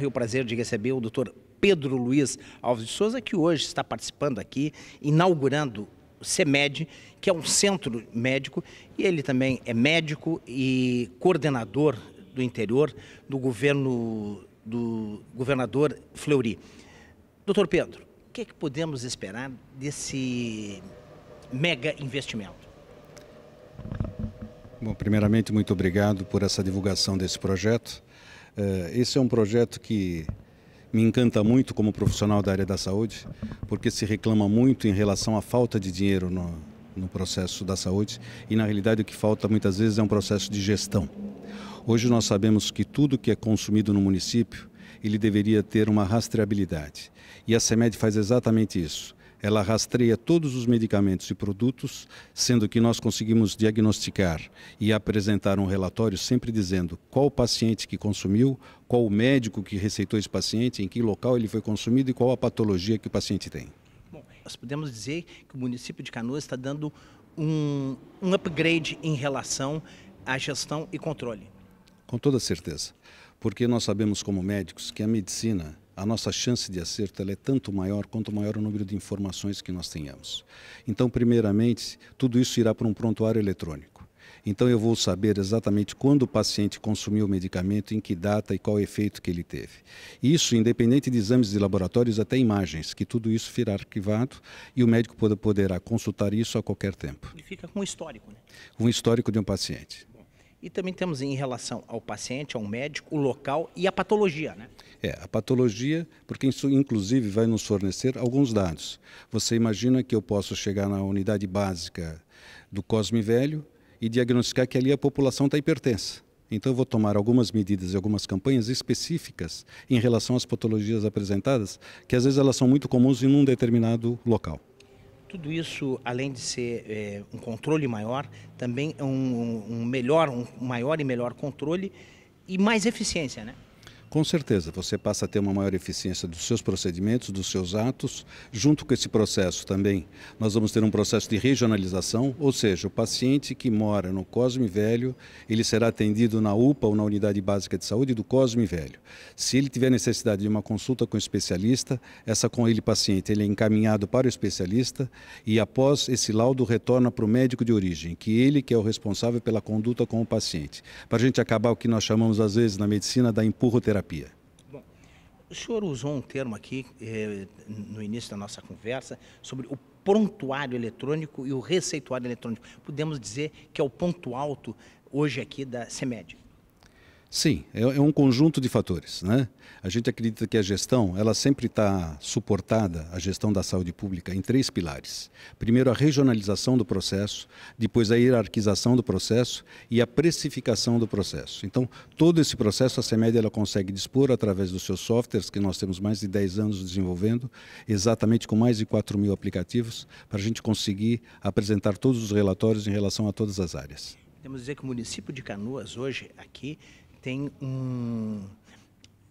honra e o prazer de receber o doutor Pedro Luiz Alves de Souza, que hoje está participando aqui, inaugurando o CEMED, que é um centro médico, e ele também é médico e coordenador do interior do governo do governador Fleury. Doutor Pedro, o que, é que podemos esperar desse mega investimento? Bom, primeiramente, muito obrigado por essa divulgação desse projeto. É, esse é um projeto que me encanta muito como profissional da área da saúde, porque se reclama muito em relação à falta de dinheiro no, no processo da saúde e, na realidade, o que falta muitas vezes é um processo de gestão. Hoje nós sabemos que tudo que é consumido no município, ele deveria ter uma rastreabilidade. E a SEMED faz exatamente isso ela rastreia todos os medicamentos e produtos, sendo que nós conseguimos diagnosticar e apresentar um relatório sempre dizendo qual o paciente que consumiu, qual o médico que receitou esse paciente, em que local ele foi consumido e qual a patologia que o paciente tem. Bom, nós podemos dizer que o município de Canoas está dando um, um upgrade em relação à gestão e controle. Com toda certeza, porque nós sabemos como médicos que a medicina a nossa chance de acerto é tanto maior quanto maior o número de informações que nós tenhamos. Então, primeiramente, tudo isso irá para um prontuário eletrônico. Então, eu vou saber exatamente quando o paciente consumiu o medicamento, em que data e qual efeito que ele teve. Isso, independente de exames de laboratórios, até imagens, que tudo isso ficará arquivado e o médico poderá consultar isso a qualquer tempo. E fica com um histórico, né? Um histórico de um paciente. E também temos em relação ao paciente, ao médico, o local e a patologia, né? É, a patologia, porque isso inclusive vai nos fornecer alguns dados. Você imagina que eu posso chegar na unidade básica do Cosme Velho e diagnosticar que ali a população está hipertensa. Então, eu vou tomar algumas medidas e algumas campanhas específicas em relação às patologias apresentadas, que às vezes elas são muito comuns em um determinado local. Tudo isso, além de ser é, um controle maior, também é um, um melhor, um maior e melhor controle e mais eficiência, né? Com certeza, você passa a ter uma maior eficiência dos seus procedimentos, dos seus atos. Junto com esse processo também, nós vamos ter um processo de regionalização, ou seja, o paciente que mora no Cosme Velho, ele será atendido na UPA ou na Unidade Básica de Saúde do Cosme Velho. Se ele tiver necessidade de uma consulta com o especialista, essa com ele paciente, ele é encaminhado para o especialista e após esse laudo retorna para o médico de origem, que ele que é o responsável pela conduta com o paciente. Para a gente acabar o que nós chamamos às vezes na medicina da empurroterapia, terapia? Bom, o senhor usou um termo aqui eh, no início da nossa conversa sobre o prontuário eletrônico e o receituário eletrônico. Podemos dizer que é o ponto alto hoje aqui da CEMED. Sim, é, é, um conjunto de fatores. Né? A gente acredita que a gestão ela sempre está suportada, a gestão da saúde pública, em três pilares. Primeiro, a regionalização do processo, depois a hierarquização do processo e a precificação do processo. Então, todo esse processo a CEMED ela consegue dispor através dos seus softwares, que nós temos mais de 10 anos desenvolvendo, exatamente com mais de 4 mil aplicativos, para a gente conseguir apresentar todos os relatórios em relação a todas as áreas. Podemos dizer que o município de Canoas hoje aqui tem um,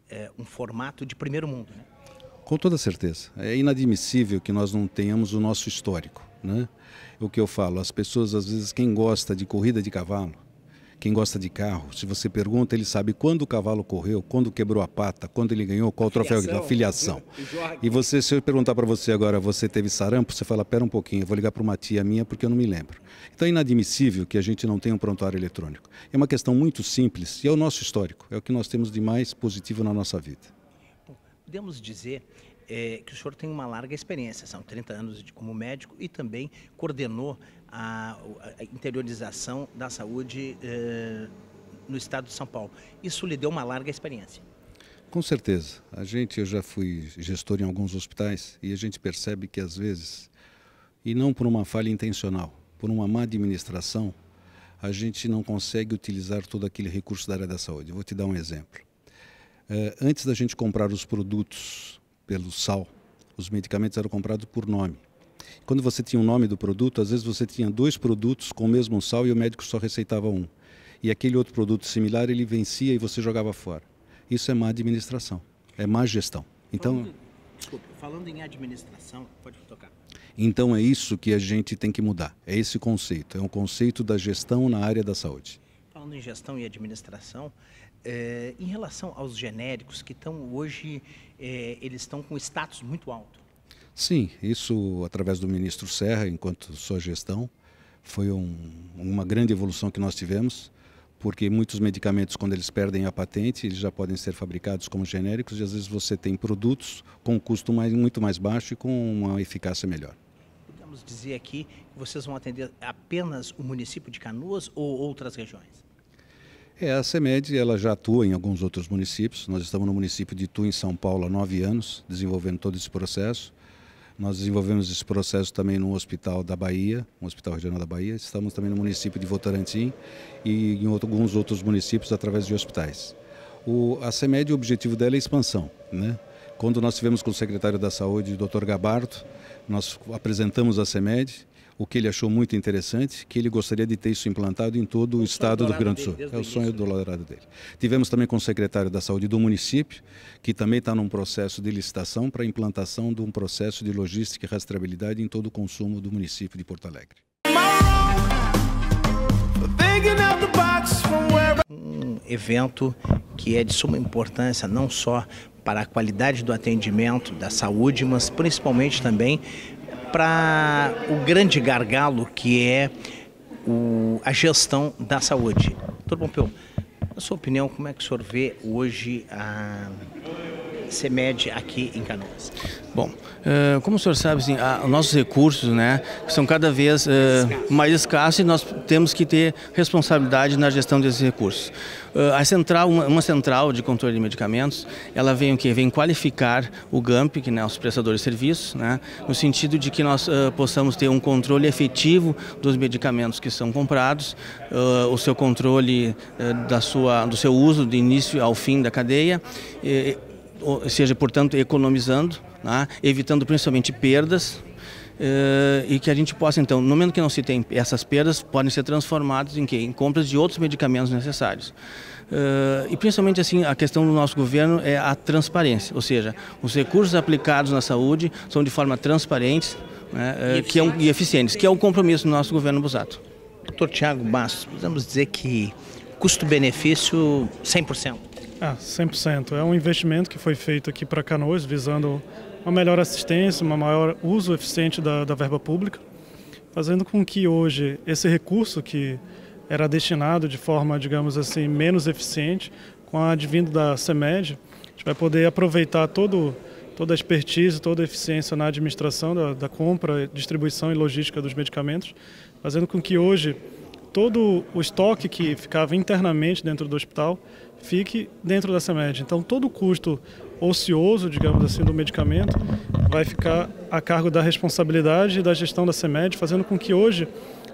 é, um formato de primeiro mundo. Né? Com toda certeza. É inadmissível que nós não tenhamos o nosso histórico. Né? O que eu falo, as pessoas, às vezes, quem gosta de corrida de cavalo, quem gosta de carro, se você pergunta, ele sabe quando o cavalo correu, quando quebrou a pata, quando ele ganhou, qual o troféu, a filiação. E você, se eu perguntar para você agora, você teve sarampo, você fala, pera um pouquinho, eu vou ligar para uma tia minha porque eu não me lembro. Então é inadmissível que a gente não tenha um prontuário eletrônico. É uma questão muito simples e é o nosso histórico, é o que nós temos de mais positivo na nossa vida. Podemos dizer é, que o senhor tem uma larga experiência, são 30 anos de, como médico e também coordenou a, a interiorização da saúde eh, no estado de São Paulo. Isso lhe deu uma larga experiência. Com certeza. A gente, eu já fui gestor em alguns hospitais e a gente percebe que às vezes, e não por uma falha intencional, por uma má administração, a gente não consegue utilizar todo aquele recurso da área da saúde. Vou te dar um exemplo. Eh, antes da gente comprar os produtos pelo SAL, os medicamentos eram comprados por nome. Quando você tinha o um nome do produto, às vezes você tinha dois produtos com o mesmo sal e o médico só receitava um. E aquele outro produto similar ele vencia e você jogava fora. Isso é má administração, é má gestão. Então, falando, desculpa, falando em administração, pode tocar. Então é isso que a gente tem que mudar. É esse conceito, é um conceito da gestão na área da saúde. Falando em gestão e administração, é, em relação aos genéricos que estão hoje, é, eles estão com status muito alto. Sim, isso através do ministro Serra, enquanto sua gestão, foi um, uma grande evolução que nós tivemos, porque muitos medicamentos, quando eles perdem a patente, eles já podem ser fabricados como genéricos e às vezes você tem produtos com um custo mais, muito mais baixo e com uma eficácia melhor. Podemos dizer aqui que vocês vão atender apenas o município de Canoas ou outras regiões? É, a CEMED ela já atua em alguns outros municípios. Nós estamos no município de Tu, em São Paulo, há nove anos, desenvolvendo todo esse processo. Nós desenvolvemos esse processo também no Hospital da Bahia, um Hospital Regional da Bahia. Estamos também no município de Votorantim e em alguns outros municípios através de hospitais. O, a CEMED, o objetivo dela é expansão. Né? Quando nós tivemos com o secretário da Saúde, Dr. Gabarto, nós apresentamos a CEMED o que ele achou muito interessante, que ele gostaria de ter isso implantado em todo o, o estado do Rio Grande do Sul. É o sonho do dourado né? dele. Tivemos também com o secretário da Saúde do município, que também está num processo de licitação para implantação de um processo de logística e rastreabilidade em todo o consumo do município de Porto Alegre. Um evento que é de suma importância não só para a qualidade do atendimento, da saúde, mas principalmente também para o grande gargalo que é o, a gestão da saúde. Doutor Pompeu, na sua opinião, como é que o senhor vê hoje a CEMED aqui em Canoas? Bom, eh, como o senhor sabe, assim, nossos recursos né, são cada vez eh, mais escassos e nós temos que ter responsabilidade na gestão desses recursos. Eh, a central, uma, central de controle de medicamentos, ela vem o quê? Vem qualificar o GAMP, que é os prestadores de serviços, né, no sentido de que nós possamos ter um controle efetivo dos medicamentos que são comprados, o seu controle da sua, do seu uso do início ao fim da cadeia. E, seja, portanto, economizando, né? evitando principalmente perdas, eh, e que a gente possa, então, no momento que não se tem essas perdas, podem ser transformadas em, quê? em compras de outros medicamentos necessários. Eh, e principalmente assim, a questão do nosso governo é a transparência, ou seja, os recursos aplicados na saúde são de forma transparente né, eh, que é um, e eficientes, que é um compromisso do nosso governo Busato. Doutor Tiago Bastos, podemos dizer que custo-benefício 100%. Ah, 100%. É um investimento que foi feito aqui para Canoas, visando uma melhor assistência, um maior uso eficiente da, da verba pública, fazendo com que hoje esse recurso que era destinado de forma, digamos assim, menos eficiente, com a advindo da CEMED, a gente vai poder aproveitar todo, toda a expertise, toda a eficiência na administração da, da compra, distribuição e logística dos medicamentos, fazendo com que hoje todo o estoque que ficava internamente dentro do hospital fique dentro dessa média. Então, todo o custo ocioso, digamos assim, do medicamento vai ficar a cargo da responsabilidade e da gestão da CEMED, fazendo com que hoje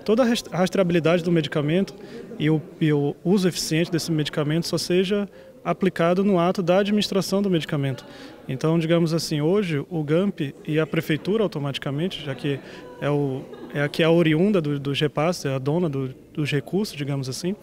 toda a rastreabilidade do medicamento e o, e o uso eficiente desse medicamento só seja aplicado no ato da administração do medicamento. Então, digamos assim, hoje o GAMP e a prefeitura automaticamente, já que é, o, é a que é a oriunda dos do é a dona do, dos recursos, digamos assim,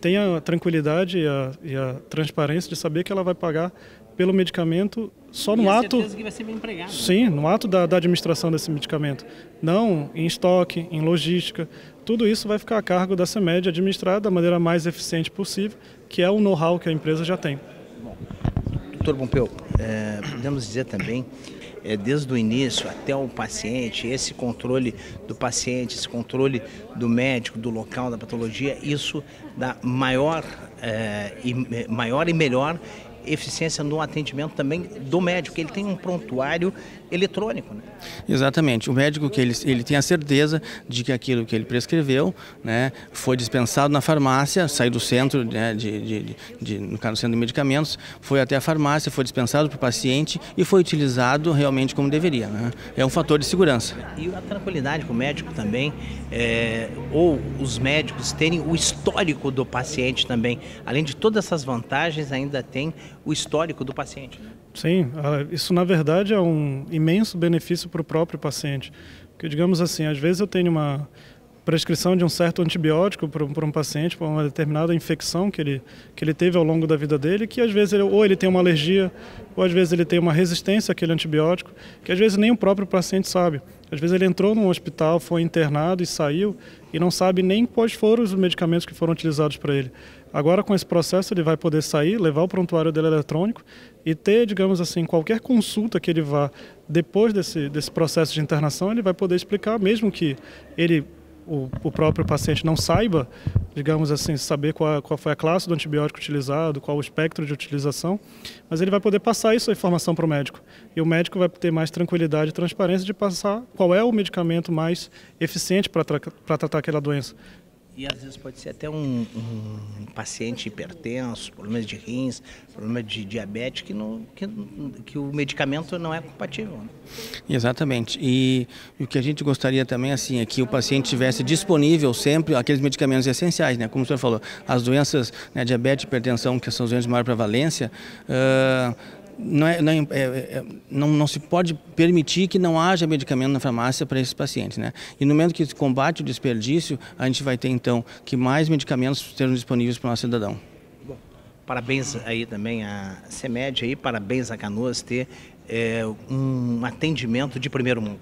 tem a tranquilidade e a, e a transparência de saber que ela vai pagar pelo medicamento só no ato. Que vai ser bem empregado. Sim, no ato da, da administração desse medicamento. Não em estoque, em logística. Tudo isso vai ficar a cargo da CEMED administrar da maneira mais eficiente possível, que é o know-how que a empresa já tem. doutor Pompeu, é, podemos dizer também é, desde o início até o paciente, esse controle do paciente, esse controle do médico, do local da patologia, isso dá maior, é, e, é, maior e melhor eficiência no atendimento também do médico. Ele tem um prontuário eletrônico. Né? Exatamente. O médico que ele, ele tem a certeza de que aquilo que ele prescreveu né, foi dispensado na farmácia, saiu do centro, né, de, de, de, no caso do centro de medicamentos, foi até a farmácia, foi dispensado para o paciente e foi utilizado realmente como deveria. Né? É um fator de segurança. E a tranquilidade com o médico também, é, ou os médicos terem o histórico do paciente também. Além de todas essas vantagens, ainda tem o histórico do paciente. Sim, ah, isso na verdade é um imenso benefício para o próprio paciente. Porque, digamos assim, às vezes eu tenho uma, prescrição de um certo antibiótico para um paciente, para uma determinada infecção que ele, que ele teve ao longo da vida dele, que às vezes ele, ou ele tem uma alergia, ou às vezes ele tem uma resistência àquele antibiótico, que às vezes nem o próprio paciente sabe. Às vezes ele entrou num hospital, foi internado e saiu e não sabe nem quais foram os medicamentos que foram utilizados para ele. Agora, com esse processo, ele vai poder sair, levar o prontuário dele eletrônico e ter, digamos assim, qualquer consulta que ele vá depois desse, desse processo de internação, ele vai poder explicar, mesmo que ele o, o, próprio paciente não saiba, digamos assim, saber qual, qual foi a classe do antibiótico utilizado, qual o espectro de utilização, mas ele vai poder passar isso a informação para o médico. E o médico vai ter mais tranquilidade e transparência de passar qual é o medicamento mais eficiente para tra tratar aquela doença. E às vezes pode ser até um, um paciente hipertenso, problemas de rins, problema de diabetes, que, não, que, que o medicamento não é compatível. Né? Exatamente. E, e, o que a gente gostaria também assim, é que o paciente tivesse disponível sempre aqueles medicamentos essenciais, né? como o senhor falou, as doenças, né, diabetes e hipertensão, que são as doenças de maior prevalência, uh, não, é, não, é, é, é, não, não, se pode permitir que não haja medicamento na farmácia para esses pacientes. Né? E no momento que se combate o desperdício, a gente vai ter então que mais medicamentos sejam disponíveis para o nosso cidadão. parabéns aí também à CEMED, aí, parabéns à Canoas ter é, um atendimento de primeiro mundo.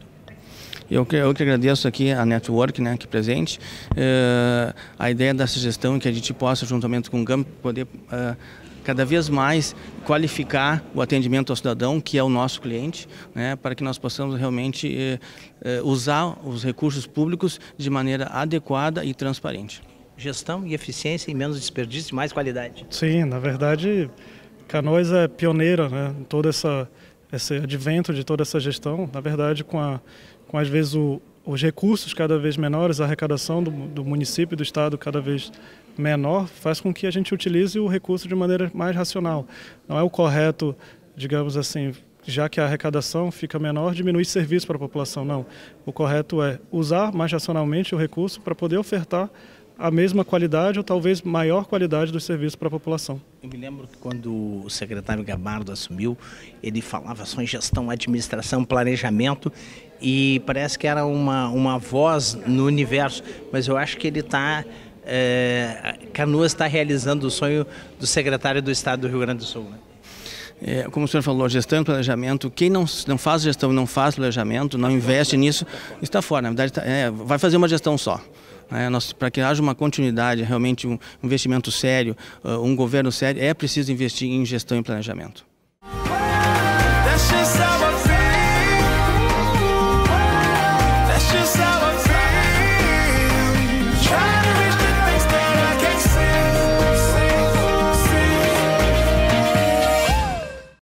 Eu que, eu que agradeço aqui a Network, né, aqui presente, uh, a ideia da sugestão que a gente possa, juntamente com o GAM, poder uh, cada vez mais qualificar o atendimento ao cidadão, que é o nosso cliente, né, para que nós possamos realmente eh, eh usar os recursos públicos de maneira adequada e transparente. Gestão e eficiência e menos desperdício e mais qualidade. Sim, na verdade, Canoas é pioneira né, em todo essa, esse advento de toda essa gestão. Na verdade, com, a, com às vezes o, os recursos cada vez menores, a arrecadação do, do município e do estado cada vez menor, faz com que a gente utilize o recurso de maneira mais racional. Não é o correto, digamos assim, já que a arrecadação fica menor, diminuir serviço para a população. Não. O correto é usar mais racionalmente o recurso para poder ofertar a mesma qualidade ou talvez maior qualidade dos serviços para a população. Eu me lembro que quando o secretário Gabardo assumiu, ele falava só em gestão, administração, planejamento e parece que era uma, uma voz no universo, mas eu acho que ele está. É, eh, Canoas está realizando o sonho do secretário do Estado do Rio Grande do Sul. Né? É, como o senhor falou, gestão e planejamento, quem não, não faz gestão, não faz planejamento, não investe nisso, está fora. Na verdade, tá, é, vai fazer uma gestão só. É, né? para que haja uma continuidade, realmente um investimento sério, uh, um governo sério, é preciso investir em gestão e planejamento.